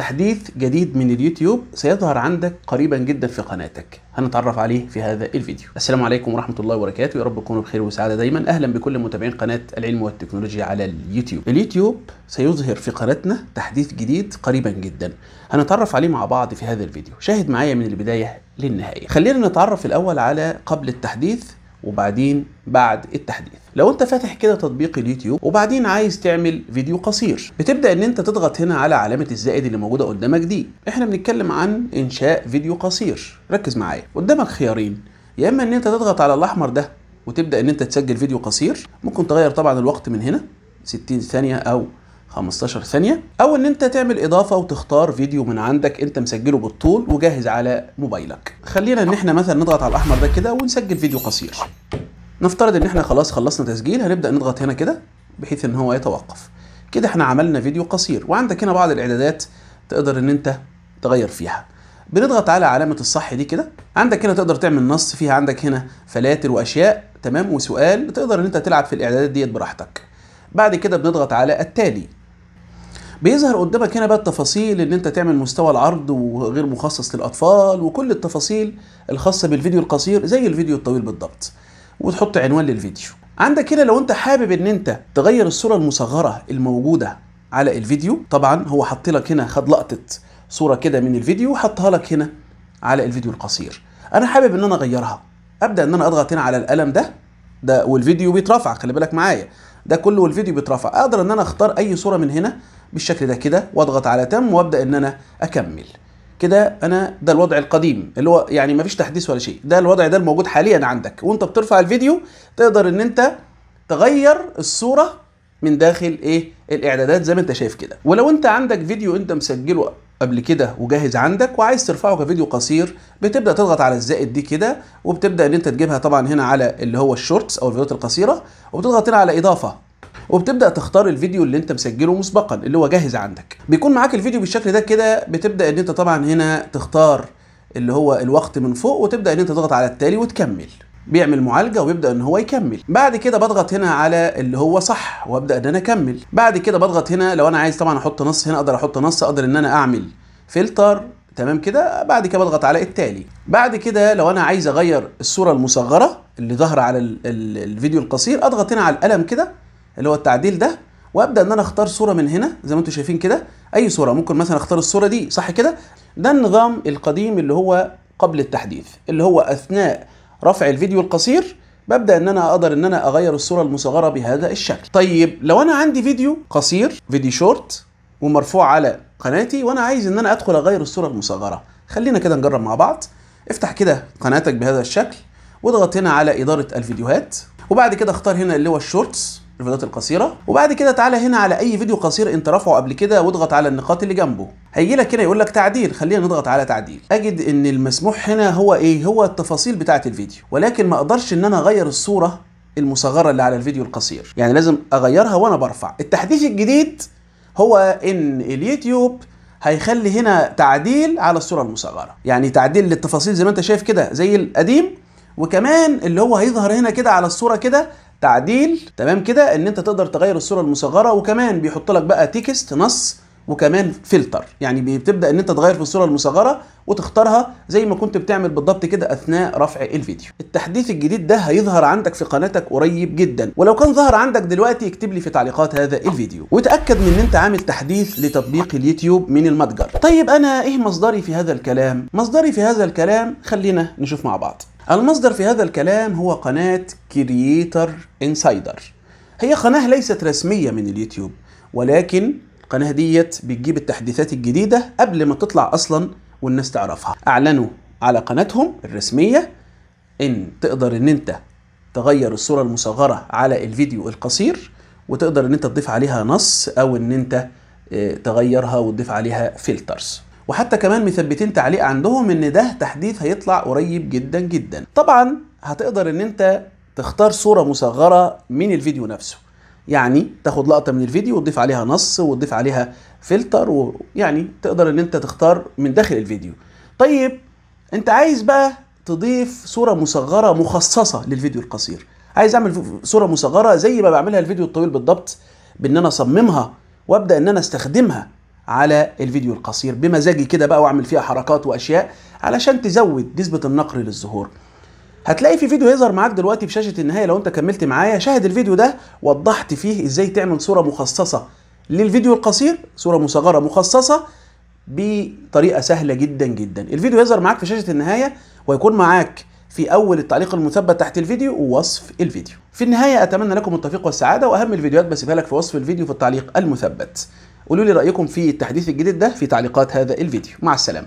تحديث جديد من اليوتيوب سيظهر عندك قريبا جدا في قناتك هنتعرف عليه في هذا الفيديو السلام عليكم ورحمه الله وبركاته يا رب تكونوا بخير وسعاده دايما اهلا بكل متابعين قناه العلم والتكنولوجيا على اليوتيوب اليوتيوب سيظهر في قناتنا تحديث جديد قريبا جدا هنتعرف عليه مع بعض في هذا الفيديو شاهد معايا من البدايه للنهايه خلينا نتعرف الاول على قبل التحديث وبعدين بعد التحديث لو انت فاتح كده تطبيق اليوتيوب وبعدين عايز تعمل فيديو قصير بتبدا ان انت تضغط هنا على علامه الزائد اللي موجوده قدامك دي احنا بنتكلم عن انشاء فيديو قصير ركز معايا قدامك خيارين يا اما ان انت تضغط على الاحمر ده وتبدا ان انت تسجل فيديو قصير ممكن تغير طبعا الوقت من هنا 60 ثانيه او 15 ثانيه او ان انت تعمل اضافه وتختار فيديو من عندك انت مسجله بالطول وجاهز على موبايلك خلينا ان احنا مثلا نضغط على الاحمر ده كده ونسجل فيديو قصير نفترض ان احنا خلاص خلصنا تسجيل هنبدا نضغط هنا كده بحيث ان هو يتوقف كده احنا عملنا فيديو قصير وعندك هنا بعض الاعدادات تقدر ان انت تغير فيها بنضغط على علامة الصح دي كده عندك هنا تقدر تعمل نص فيها عندك هنا فلاتر وأشياء تمام وسؤال تقدر ان انت تلعب في الاعدادات ديت براحتك بعد كده بنضغط على التالي بيظهر قدامك هنا بقى التفاصيل ان انت تعمل مستوى العرض وغير مخصص للاطفال وكل التفاصيل الخاصه بالفيديو القصير زي الفيديو الطويل بالضبط وتحط عنوان للفيديو عندك هنا لو انت حابب ان انت تغير الصوره المصغره الموجوده على الفيديو طبعا هو حط لك هنا خد لقطه صوره كده من الفيديو وحطها لك هنا على الفيديو القصير انا حابب ان انا اغيرها ابدا ان انا اضغط هنا على القلم ده ده والفيديو بيترفع خلي بالك معايا ده كله والفيديو بيترفع اقدر ان انا اختار اي صوره من هنا بالشكل ده كده واضغط على تم وابدا ان انا اكمل كده انا ده الوضع القديم اللي هو يعني مفيش تحديث ولا شيء ده الوضع ده الموجود حاليا عندك وانت بترفع الفيديو تقدر ان انت تغير الصوره من داخل ايه الاعدادات زي ما انت شايف كده ولو انت عندك فيديو انت مسجله قبل كده وجاهز عندك وعايز ترفعه كفيديو قصير بتبدا تضغط على الزائد دي كده وبتبدا ان انت تجيبها طبعا هنا على اللي هو الشورتس او الفيديوهات القصيره وبتضغط هنا على اضافه وبتبدا تختار الفيديو اللي انت مسجله مسبقا اللي هو جاهز عندك بيكون معاك الفيديو بالشكل ده كده بتبدا ان انت طبعا هنا تختار اللي هو الوقت من فوق وتبدا ان انت تضغط على التالي وتكمل بيعمل معالجة ويبدأ إن هو يكمل بعد كده بضغط هنا على اللي هو صح وأبدأ إن أنا أكمل بعد كده بضغط هنا لو أنا عايز طبعا أحط نص هنا أقدر أحط نص أقدر إن أنا أعمل فلتر تمام كده بعد كده بضغط على التالي بعد كده لو انا عايز اغير الصوره المصغره اللي ظاهره على الفيديو القصير اضغط هنا على القلم كده اللي هو التعديل ده وابدا ان انا اختار صوره من هنا زي ما انتم شايفين كده اي صوره ممكن مثلا اختار الصوره دي صح كده ده النظام القديم اللي هو قبل التحديث اللي هو اثناء رفع الفيديو القصير ببدا ان انا اقدر ان انا اغير الصوره المصغره بهذا الشكل طيب لو انا عندي فيديو قصير فيديو شورت ومرفوع على قناتي وانا عايز ان انا ادخل اغير الصوره المصغره خلينا كده نجرب مع بعض افتح كده قناتك بهذا الشكل واضغط هنا على اداره الفيديوهات وبعد كده اختار هنا اللي هو الشورتس الفيديوهات القصيره وبعد كده تعالى هنا على اي فيديو قصير انت رافعه قبل كده واضغط على النقاط اللي جنبه هيجي لك هنا يقول لك تعديل خلينا نضغط على تعديل اجد ان المسموح هنا هو ايه هو التفاصيل بتاعه الفيديو ولكن ما اقدرش ان انا اغير الصوره المصغره اللي على الفيديو القصير يعني لازم اغيرها وانا برفع التحديث الجديد هو ان اليوتيوب هيخلي هنا تعديل على الصوره المصغره يعني تعديل للتفاصيل زي ما انت شايف كده زي القديم وكمان اللي هو هيظهر هنا كده على الصوره كده تعديل تمام كده ان انت تقدر تغير الصوره المصغره وكمان بيحط لك بقى تكست نص وكمان فلتر يعني بتبدا ان انت تغير في الصوره المصغره وتختارها زي ما كنت بتعمل بالضبط كده اثناء رفع الفيديو التحديث الجديد ده هيظهر عندك في قناتك قريب جدا ولو كان ظهر عندك دلوقتي اكتب لي في تعليقات هذا الفيديو وتاكد من ان انت عامل تحديث لتطبيق اليوتيوب من المتجر طيب انا ايه مصدري في هذا الكلام مصدري في هذا الكلام خلينا نشوف مع بعض المصدر في هذا الكلام هو قناة كرييتر انسايدر هي قناة ليست رسمية من اليوتيوب ولكن القناة ديت بتجيب التحديثات الجديدة قبل ما تطلع أصلا والناس تعرفها أعلنوا على قناتهم الرسمية إن تقدر إن أنت تغير الصورة المصغرة على الفيديو القصير وتقدر إن أنت تضيف عليها نص أو إن أنت آه، تغيرها وتضيف عليها فلترز وحتى كمان مثبتين تعليق عندهم ان ده تحديث هيطلع قريب جدا جدا طبعا هتقدر ان انت تختار صورة مصغرة من الفيديو نفسه يعني تاخد لقطة من الفيديو وتضيف عليها نص وتضيف عليها فلتر ويعني تقدر ان انت تختار من داخل الفيديو طيب انت عايز بقى تضيف صورة مصغرة مخصصة للفيديو القصير عايز اعمل صورة مصغرة زي ما بعملها الفيديو الطويل بالضبط بان انا اصممها وابدا ان انا استخدمها على الفيديو القصير بمزاجي كده بقى واعمل فيها حركات واشياء علشان تزود نسبه النقر للظهور هتلاقي في فيديو هيظهر معاك دلوقتي في شاشه النهايه لو انت كملت معايا شاهد الفيديو ده وضحت فيه ازاي تعمل صوره مخصصه للفيديو القصير صوره مصغره مخصصه بطريقه سهله جدا جدا الفيديو هيظهر معاك في شاشه النهايه ويكون معاك في اول التعليق المثبت تحت الفيديو ووصف الفيديو في النهايه اتمنى لكم التوفيق والسعاده واهم الفيديوهات بسيبها لك في وصف الفيديو في التعليق المثبت قولوا لي رايكم في التحديث الجديد ده في تعليقات هذا الفيديو مع السلامه